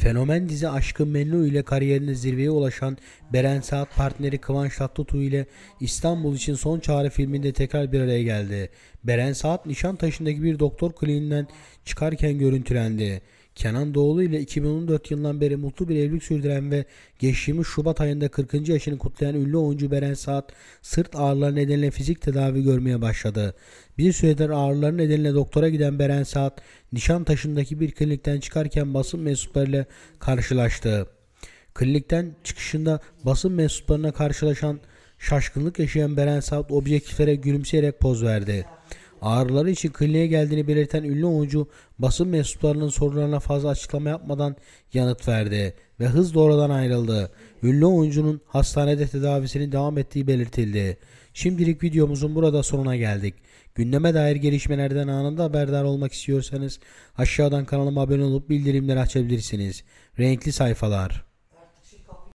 Fenomen dizi Aşkın Memnu ile kariyerine zirveye ulaşan Beren Saat partneri Kıvanç Tatlıtuğ ile İstanbul için Son Çağrı filminde tekrar bir araya geldi. Beren Saat Nişantaşı'ndaki bir doktor kliniğinden çıkarken görüntülendi. Kenan Doğulu ile 2014 yılından beri mutlu bir evlilik sürdüren ve geçtiğimiz Şubat ayında 40. yaşını kutlayan ünlü oyuncu Beren Saat sırt ağrıları nedeniyle fizik tedavi görmeye başladı. Bir süredir ağrıları nedeniyle doktora giden Beren Saat Nişantaşı'ndaki bir klinikten çıkarken basın mensuplarıyla karşılaştı. Klinikten çıkışında basın mensuplarına karşılaşan şaşkınlık yaşayan Beren Saat objektiflere gülümseyerek poz verdi. Ağrıları için kliniğe geldiğini belirten ünlü oyuncu basın mensuplarının sorularına fazla açıklama yapmadan yanıt verdi ve hızla oradan ayrıldı. Ünlü oyuncunun hastanede tedavisinin devam ettiği belirtildi. Şimdilik videomuzun burada sonuna geldik. Gündeme dair gelişmelerden anında haberdar olmak istiyorsanız aşağıdan kanalıma abone olup bildirimleri açabilirsiniz. Renkli sayfalar.